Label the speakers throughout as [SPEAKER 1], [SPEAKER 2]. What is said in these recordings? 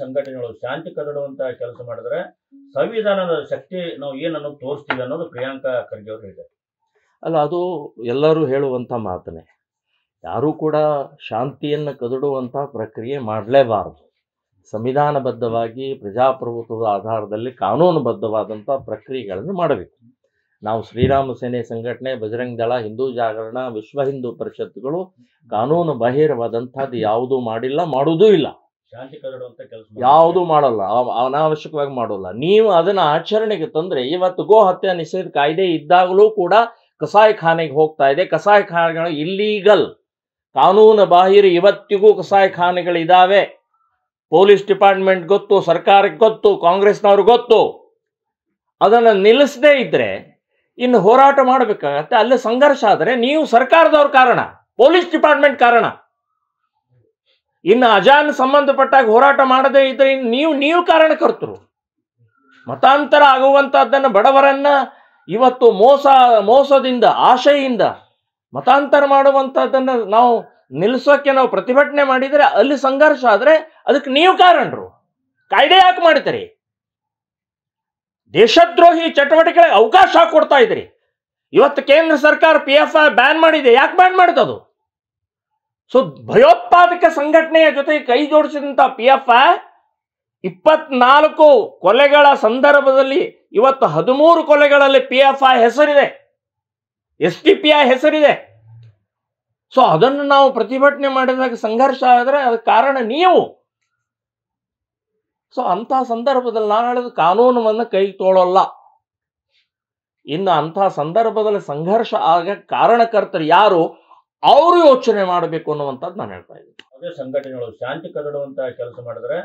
[SPEAKER 1] ಸಂಘಟನೆಗಳು ಶಾಂತಿ ಕದಡುವಂತಹ ಕೆಲಸ ಮಾಡಿದ್ರೆ ಸಂವಿಧಾನದ ಶಕ್ತಿ ನಾವು ಏನನ್ನು ತೋರಿಸ್ತೀವಿ ಅನ್ನೋದು ಪ್ರಿಯಾಂಕಾ ಖರ್ಗೆ ಅವರು ಹೇಳಿದ್ದಾರೆ ಅಲ್ಲ ಅದು ಎಲ್ಲರೂ ಹೇಳುವಂಥ ಮಾತನೇ ಯಾರೂ ಕೂಡ ಶಾಂತಿಯನ್ನು ಕದಡುವಂಥ ಪ್ರಕ್ರಿಯೆ ಮಾಡಲೇಬಾರದು ಸಂವಿಧಾನಬದ್ಧವಾಗಿ ಪ್ರಜಾಪ್ರಭುತ್ವದ ಆಧಾರದಲ್ಲಿ ಕಾನೂನುಬದ್ಧವಾದಂಥ ಪ್ರಕ್ರಿಯೆಗಳನ್ನು ಮಾಡಬೇಕು ನಾವು ಶ್ರೀರಾಮ ಸೇನೆ ಸಂಘಟನೆ ಬಜರಂಗ್ ದಳ ಹಿಂದೂ ಜಾಗರಣ ವಿಶ್ವ ಹಿಂದೂ ಪರಿಷತ್ಗಳು ಕಾನೂನು ಬಾಹಿರವಾದಂಥದ್ದು ಯಾವುದೂ ಮಾಡಿಲ್ಲ ಮಾಡುವುದೂ ಇಲ್ಲ ಯಾವುದು ಮಾಡಲ್ಲ ಅನಾವಶ್ಯಕವಾಗಿ ಮಾಡೋಲ್ಲ ನೀವು ಅದನ್ನ ಆಚರಣೆಗೆ ತಂದ್ರೆ ಇವತ್ತು ಗೋ ಹತ್ಯೆ ನಿಷೇಧ ಕಾಯ್ದೆ ಇದ್ದಾಗಲೂ ಕೂಡ ಕಸಾಯ ಖಾನೆಗೆ ಹೋಗ್ತಾ ಇದೆ ಕಸಾಯ ಖಾನೆಗಳು ಇಲ್ಲೀಗಲ್ ಕಾನೂನು ಬಾಹಿರ ಇವತ್ತಿಗೂ ಕಸಾಯ ಖಾನೆಗಳಿದ್ದಾವೆ ಪೊಲೀಸ್ ಡಿಪಾರ್ಟ್ಮೆಂಟ್ ಗೊತ್ತು ಸರ್ಕಾರಕ್ಕೆ ಗೊತ್ತು ಕಾಂಗ್ರೆಸ್ನವ್ರಿಗೆ ಗೊತ್ತು ಅದನ್ನು ನಿಲ್ಲಿಸದೇ ಇದ್ರೆ ಇನ್ನು ಹೋರಾಟ ಮಾಡಬೇಕಾಗತ್ತೆ ಅಲ್ಲೇ ಸಂಘರ್ಷ ಆದರೆ ನೀವು ಸರ್ಕಾರದವ್ರ ಕಾರಣ ಪೊಲೀಸ್ ಡಿಪಾರ್ಟ್ಮೆಂಟ್ ಕಾರಣ ಇನ್ನು ಅಜಾನ್ ಸಂಬಂಧಪಟ್ಟಾಗ ಹೋರಾಟ ಮಾಡದೇ ಇದ್ರೆ ನೀವು ನೀವು ಕಾರಣಕರ್ತರು ಮತಾಂತರ ಆಗುವಂತಹದ್ದನ್ನು ಬಡವರನ್ನ ಇವತ್ತು ಮೋಸ ಮೋಸದಿಂದ ಆಶೆಯಿಂದ ಮತಾಂತರ ಮಾಡುವಂತಹದ್ದನ್ನು ನಾವು ನಿಲ್ಲಿಸೋಕ್ಕೆ ನಾವು ಪ್ರತಿಭಟನೆ ಮಾಡಿದರೆ ಅಲ್ಲಿ ಸಂಘರ್ಷ ಆದರೆ ಅದಕ್ಕೆ ನೀವು ಕಾರಣರು ಕಾಯ್ದೆ ಯಾಕೆ ಮಾಡ್ತೀರಿ ದೇಶದ್ರೋಹಿ ಚಟುವಟಿಕೆಗಳಿಗೆ ಅವಕಾಶ ಕೊಡ್ತಾ ಇದ್ರಿ ಇವತ್ತು ಕೇಂದ್ರ ಸರ್ಕಾರ ಪಿ ಎಫ್ ಐ ಬ್ಯಾನ್ ಮಾಡಿದೆ ಯಾಕೆ ಬ್ಯಾನ್ ಮಾಡಿದದು ಸೊ ಭಯೋತ್ಪಾದಕ ಸಂಘಟನೆಯ ಜೊತೆ ಕೈ ಜೋಡಿಸಿದಂತ ಪಿ ಎಫ್ ಇಪ್ಪತ್ನಾಲ್ಕು ಕೊಲೆಗಳ ಸಂದರ್ಭದಲ್ಲಿ ಇವತ್ತು ಹದಿಮೂರು ಕೊಲೆಗಳಲ್ಲಿ ಪಿ ಎಫ್ ಐ ಹೆಸರಿದೆ ಎಸ್ ಟಿ ಪಿ ಐ ಹೆಸರಿದೆ ಸೊ ಅದನ್ನು ನಾವು ಪ್ರತಿಭಟನೆ ಮಾಡಿದಾಗ ಸಂಘರ್ಷ ಆದರೆ ಅದಕ್ಕೆ ಕಾರಣ ನೀವು ಸೊ ಅಂತಹ ಸಂದರ್ಭದಲ್ಲಿ ನಾನು ಹೇಳಿದ ಕಾನೂನವನ್ನು ಕೈ ತೋಳಲ್ಲ ಇನ್ನು ಅಂತಹ ಸಂದರ್ಭದಲ್ಲಿ ಸಂಘರ್ಷ ಆಗ ಕಾರಣಕರ್ತರು ಯಾರು ಅವರು ಯೋಚನೆ ಮಾಡಬೇಕು ಅನ್ನುವಂಥದ್ದು ನಾನು ಹೇಳ್ತಾ ಇದ್ದೀನಿ ಅದೇ ಸಂಘಟನೆಗಳು ಶಾಂತಿ ಕದಡುವಂತ ಕೆಲಸ ಮಾಡಿದ್ರೆ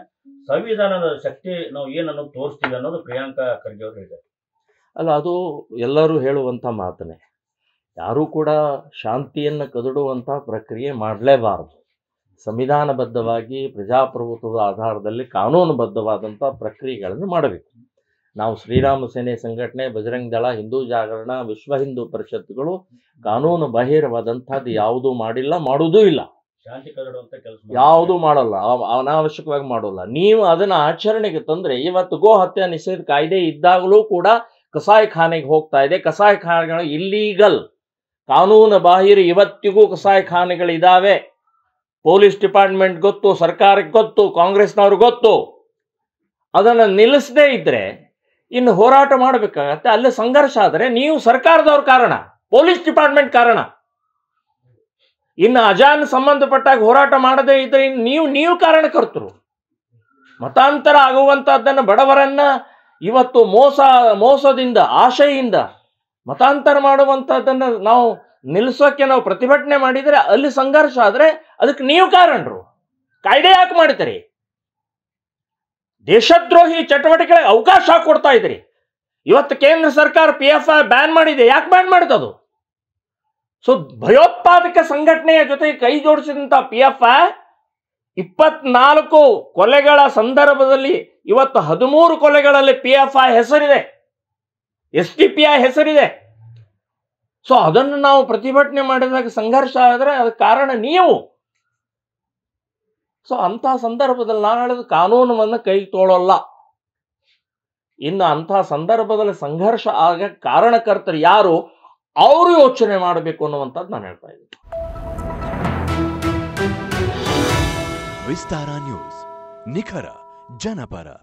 [SPEAKER 1] ಸಂವಿಧಾನದ ಶಕ್ತಿ ನಾವು ಏನನ್ನು ತೋರಿಸ್ತೀವಿ ಅನ್ನೋದು ಪ್ರಿಯಾಂಕಾ ಖರ್ಗೆ ಅವರು ಹೇಳಿದ್ದಾರೆ ಅಲ್ಲ ಅದು ಎಲ್ಲರೂ ಹೇಳುವಂಥ ಮಾತನೇ ಯಾರೂ ಕೂಡ ಶಾಂತಿಯನ್ನು ಕದಡುವಂಥ ಪ್ರಕ್ರಿಯೆ ಮಾಡಲೇಬಾರದು ಸಂವಿಧಾನಬದ್ಧವಾಗಿ ಪ್ರಜಾಪ್ರಭುತ್ವದ ಆಧಾರದಲ್ಲಿ ಕಾನೂನುಬದ್ಧವಾದಂಥ ಪ್ರಕ್ರಿಯೆಗಳನ್ನು ಮಾಡಬೇಕು ನಾವು ಶ್ರೀರಾಮ ಸೇನೆ ಸಂಘಟನೆ ಬಜರಂಗ ದಳ ಹಿಂದೂ ಜಾಗರಣ ವಿಶ್ವ ಹಿಂದೂ ಪರಿಷತ್ಗಳು ಕಾನೂನು ಬಾಹಿರವಾದಂಥದ್ದು ಯಾವುದೂ ಮಾಡಿಲ್ಲ ಮಾಡೋದೂ ಇಲ್ಲ ಯಾವುದು ಮಾಡಲ್ಲ ಅನಾವಶ್ಯಕವಾಗಿ ಮಾಡೋಲ್ಲ ನೀವು ಅದನ್ನ ಆಚರಣೆಗೆ ತಂದ್ರೆ ಇವತ್ತು ಗೋ ಹತ್ಯೆ ನಿಷೇಧ ಕಾಯ್ದೆ ಇದ್ದಾಗಲೂ ಕೂಡ ಕಸಾಯಖಾನೆಗೆ ಖಾನೆಗೆ ಹೋಗ್ತಾ ಇದೆ ಕಸಾಯ ಖಾನೆಗಳು ಇಲ್ಲೀಗಲ್ ಕಾನೂನು ಬಾಹಿರ ಇವತ್ತಿಗೂ ಕಸಾಯ ಖಾನೆಗಳಿದ್ದಾವೆ ಪೊಲೀಸ್ ಡಿಪಾರ್ಟ್ಮೆಂಟ್ ಗೊತ್ತು ಸರ್ಕಾರಕ್ಕೆ ಗೊತ್ತು ಕಾಂಗ್ರೆಸ್ನವ್ರಿಗೆ ಗೊತ್ತು ಅದನ್ನು ನಿಲ್ಲಿಸದೇ ಇದ್ರೆ ಇನ್ನು ಹೋರಾಟ ಮಾಡಬೇಕಾಗತ್ತೆ ಅಲ್ಲಿ ಸಂಘರ್ಷ ಆದರೆ ನೀವು ಸರ್ಕಾರದವ್ರ ಕಾರಣ ಪೊಲೀಸ್ ಡಿಪಾರ್ಟ್ಮೆಂಟ್ ಕಾರಣ ಇನ್ನು ಅಜಾನ್ ಸಂಬಂಧಪಟ್ಟಾಗ ಹೋರಾಟ ಮಾಡದೇ ಇದ್ರೆ ನೀವು ನೀವು ಕಾರಣಕರ್ತರು ಮತಾಂತರ ಆಗುವಂತಹದ್ದನ್ನು ಬಡವರನ್ನ ಇವತ್ತು ಮೋಸ ಮೋಸದಿಂದ ಆಶೆಯಿಂದ ಮತಾಂತರ ಮಾಡುವಂಥದ್ದನ್ನು ನಾವು ನಿಲ್ಲಿಸೋಕ್ಕೆ ನಾವು ಪ್ರತಿಭಟನೆ ಮಾಡಿದರೆ ಅಲ್ಲಿ ಸಂಘರ್ಷ ಆದರೆ ಅದಕ್ಕೆ ನೀವು ಕಾರಣರು ಕಾಯ್ದೆ ಯಾಕೆ ಮಾಡ್ತೀರಿ ದೇಶದ್ರೋಹಿ ಚಟುವಟಿಕೆಗಳಿಗೆ ಅವಕಾಶ ಕೊಡ್ತಾ ಇದ್ರಿ ಇವತ್ತು ಕೇಂದ್ರ ಸರ್ಕಾರ ಪಿ ಎಫ್ ಐ ಬ್ಯಾನ್ ಮಾಡಿದೆ ಯಾಕೆ ಬ್ಯಾನ್ ಅದು ಸೊ ಭಯೋತ್ಪಾದಕ ಸಂಘಟನೆಯ ಜೊತೆ ಕೈ ಜೋಡಿಸಿದಂಥ ಪಿ ಎಫ್ ಐ ಇಪ್ಪತ್ನಾಲ್ಕು ಕೊಲೆಗಳ ಸಂದರ್ಭದಲ್ಲಿ ಇವತ್ತು ಹದಿಮೂರು ಕೊಲೆಗಳಲ್ಲಿ ಪಿ ಎಫ್ ಐ ಹೆಸರಿದೆ ಎಸ್ ಟಿ ಪಿ ಐ ಹೆಸರಿದೆ ಸೊ ಅದನ್ನು ನಾವು ಪ್ರತಿಭಟನೆ ಮಾಡಿದಾಗ ಸಂಘರ್ಷ ಆದರೆ ಅದಕ್ಕೆ ಕಾರಣ ನೀವು ಸೊ ಅಂಥ ಸಂದರ್ಭದಲ್ಲಿ ನಾನು ಹೇಳಿದ ಕಾನೂನವನ್ನು ಕೈ ತೋಳಲ್ಲ ಇನ್ನು ಅಂಥ ಸಂದರ್ಭದಲ್ಲಿ ಸಂಘರ್ಷ ಆಗ ಕಾರಣಕರ್ತರು ಯಾರು ಅವರು ಯೋಚನೆ ಮಾಡಬೇಕು ಅನ್ನುವಂಥದ್ದು ನಾನು ಹೇಳ್ತಾ ಇದ್ದೀನಿ ವಿಸ್ತಾರ ನ್ಯೂಸ್ ನಿಖರ ಜನಪರ